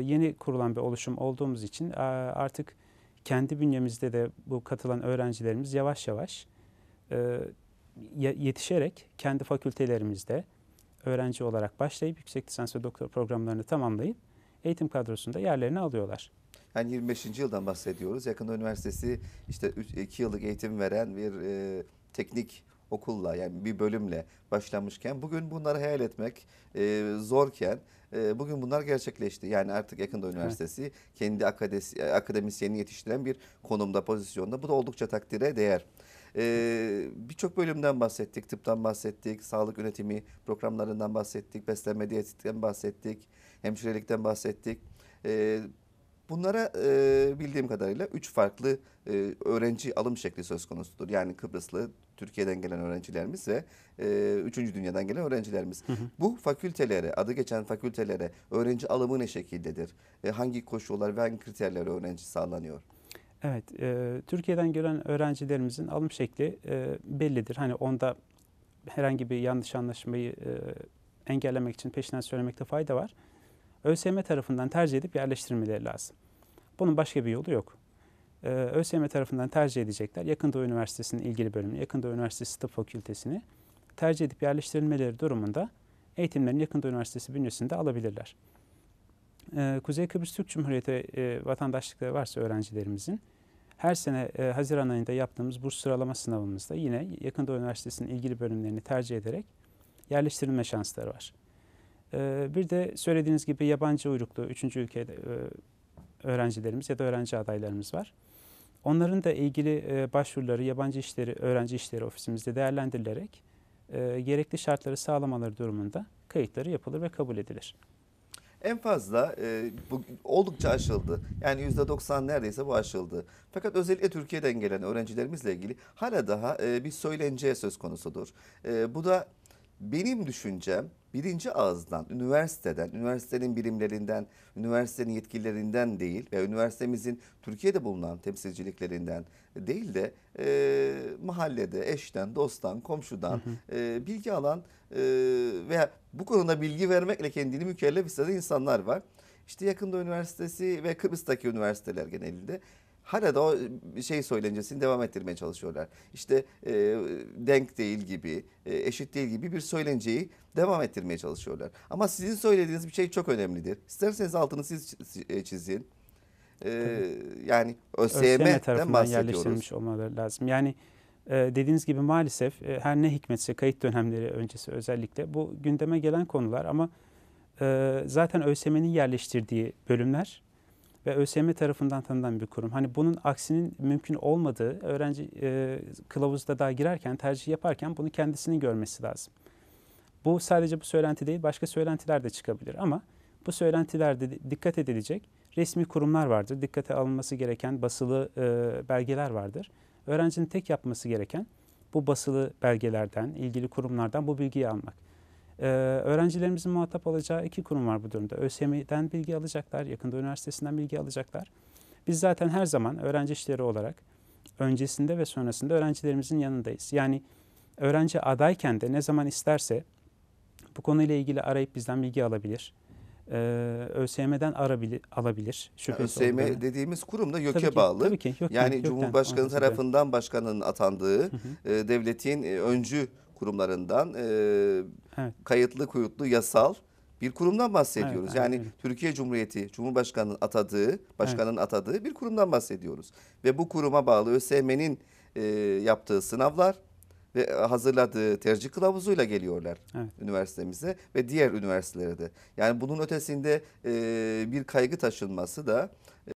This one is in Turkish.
Yeni kurulan bir oluşum olduğumuz için artık kendi bünyemizde de bu katılan öğrencilerimiz yavaş yavaş e, yetişerek kendi fakültelerimizde öğrenci olarak başlayıp yüksek lisans ve doktor programlarını tamamlayıp eğitim kadrosunda yerlerini alıyorlar. Yani 25. yıldan bahsediyoruz. Yakında üniversitesi işte 2 yıllık eğitim veren bir e, teknik okulla yani bir bölümle başlamışken bugün bunları hayal etmek e, zorken e, bugün bunlar gerçekleşti. Yani artık yakında üniversitesi evet. kendi akademis akademisyenini yetiştiren bir konumda, pozisyonda. Bu da oldukça takdire değer. Ee, Birçok bölümden bahsettik, tıptan bahsettik, sağlık yönetimi programlarından bahsettik, beslenme diyetinden bahsettik, hemşirelikten bahsettik. Ee, Bunlara e, bildiğim kadarıyla üç farklı e, öğrenci alım şekli söz konusudur. Yani Kıbrıslı, Türkiye'den gelen öğrencilerimiz ve e, üçüncü dünyadan gelen öğrencilerimiz. Hı hı. Bu fakültelere, adı geçen fakültelere öğrenci alımı ne şekildedir? E, hangi koşullar ve hangi kriterlerle öğrenci sağlanıyor? Evet, e, Türkiye'den gelen öğrencilerimizin alım şekli e, bellidir. Hani onda herhangi bir yanlış anlaşmayı e, engellemek için peşinden söylemekte fayda var. ÖSYM tarafından tercih edip yerleştirmeleri lazım. Bunun başka bir yolu yok. Ee, ÖSYM tarafından tercih edecekler. Yakın Doğu Üniversitesi'nin ilgili bölümünü, Yakın Doğu Üniversitesi Tıp Fakültesini tercih edip yerleştirilmeleri durumunda eğitimlerini Yakın Doğu Üniversitesi bünyesinde alabilirler. Ee, Kuzey Kıbrıs Türk Cumhuriyeti e, vatandaşlıkları varsa öğrencilerimizin her sene e, Haziran ayında yaptığımız burs sıralama sınavımızda yine Yakın Doğu Üniversitesi'nin ilgili bölümlerini tercih ederek yerleştirilme şansları var. Ee, bir de söylediğiniz gibi yabancı uyruklu üçüncü ülkede e, öğrencilerimiz ya da öğrenci adaylarımız var. Onların da ilgili e, başvuruları yabancı işleri, öğrenci işleri ofisimizde değerlendirilerek e, gerekli şartları sağlamaları durumunda kayıtları yapılır ve kabul edilir. En fazla e, bu, oldukça aşıldı. Yani yüzde %90 neredeyse bu aşıldı. Fakat özellikle Türkiye'den gelen öğrencilerimizle ilgili hala daha e, bir söylence söz konusudur. E, bu da benim düşüncem birinci ağızdan, üniversiteden, üniversitenin birimlerinden, üniversitenin yetkililerinden değil ve üniversitemizin Türkiye'de bulunan temsilciliklerinden değil de e, mahallede, eşten, dosttan, komşudan E, bilgi alan e, veya bu konuda bilgi vermekle kendini mükellef hisseden insanlar var. İşte yakında üniversitesi ve Kıbrıs'taki üniversiteler genelinde hala da o e, şey söylencesini devam ettirmeye çalışıyorlar. İşte e, denk değil gibi, e, eşit değil gibi bir söylenceyi devam ettirmeye çalışıyorlar. Ama sizin söylediğiniz bir şey çok önemlidir. İsterseniz altını siz e, çizin. E, yani ÖSYM'den bahsediyoruz. olmaları lazım. Yani e, dediğiniz gibi maalesef her ne hikmetse kayıt dönemleri öncesi özellikle bu gündeme gelen konular ama ee, zaten ÖSYM'nin yerleştirdiği bölümler ve ÖSYM tarafından tanınan bir kurum. Hani bunun aksinin mümkün olmadığı öğrenci e, kılavuzda daha girerken, tercih yaparken bunu kendisinin görmesi lazım. Bu sadece bu söylenti değil, başka söylentiler de çıkabilir ama bu söylentilerde dikkat edilecek resmi kurumlar vardır. Dikkate alınması gereken basılı e, belgeler vardır. Öğrencinin tek yapması gereken bu basılı belgelerden, ilgili kurumlardan bu bilgiyi almak. Ee, öğrencilerimizin muhatap alacağı iki kurum var bu durumda. ÖSYM'den bilgi alacaklar, yakında üniversitesinden bilgi alacaklar. Biz zaten her zaman öğrenci işleri olarak öncesinde ve sonrasında öğrencilerimizin yanındayız. Yani öğrenci adayken de ne zaman isterse bu konuyla ilgili arayıp bizden bilgi alabilir. Ee, ÖSYM'den arabili, alabilir. yani ÖSYM olduğunu. dediğimiz kurum da YÖK'e tabii ki, bağlı. Tabii ki, YÖK'den, yani YÖK'den, Cumhurbaşkanı tarafından başkanın atandığı E, devletin e, öncü kurumlarından e, evet. kayıtlı kuyutlu yasal bir kurumdan bahsediyoruz. Evet, yani evet. Türkiye Cumhuriyeti Cumhurbaşkanı'nın atadığı, başkanın evet. atadığı bir kurumdan bahsediyoruz. Ve bu kuruma bağlı ÖSYM'nin e, yaptığı sınavlar ve hazırladığı tercih kılavuzuyla geliyorlar evet. üniversitemize ve diğer üniversitelere de. Yani bunun ötesinde e, bir kaygı taşınması da